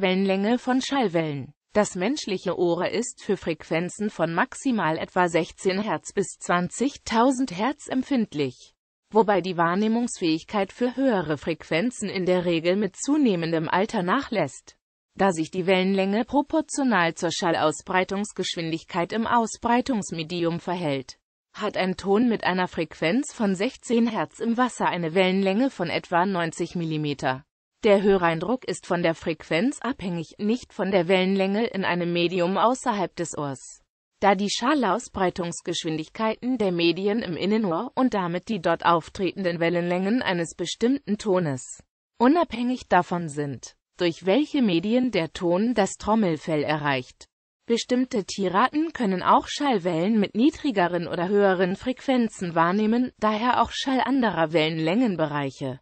Wellenlänge von Schallwellen. Das menschliche Ohr ist für Frequenzen von maximal etwa 16 Hertz bis 20.000 Hertz empfindlich, wobei die Wahrnehmungsfähigkeit für höhere Frequenzen in der Regel mit zunehmendem Alter nachlässt, da sich die Wellenlänge proportional zur Schallausbreitungsgeschwindigkeit im Ausbreitungsmedium verhält. Hat ein Ton mit einer Frequenz von 16 Hertz im Wasser eine Wellenlänge von etwa 90 Millimeter. Der Höreindruck ist von der Frequenz abhängig, nicht von der Wellenlänge in einem Medium außerhalb des Ohrs. Da die Schalausbreitungsgeschwindigkeiten der Medien im Innenohr und damit die dort auftretenden Wellenlängen eines bestimmten Tones unabhängig davon sind, durch welche Medien der Ton das Trommelfell erreicht. Bestimmte Tierarten können auch Schallwellen mit niedrigeren oder höheren Frequenzen wahrnehmen, daher auch Schall anderer Wellenlängenbereiche.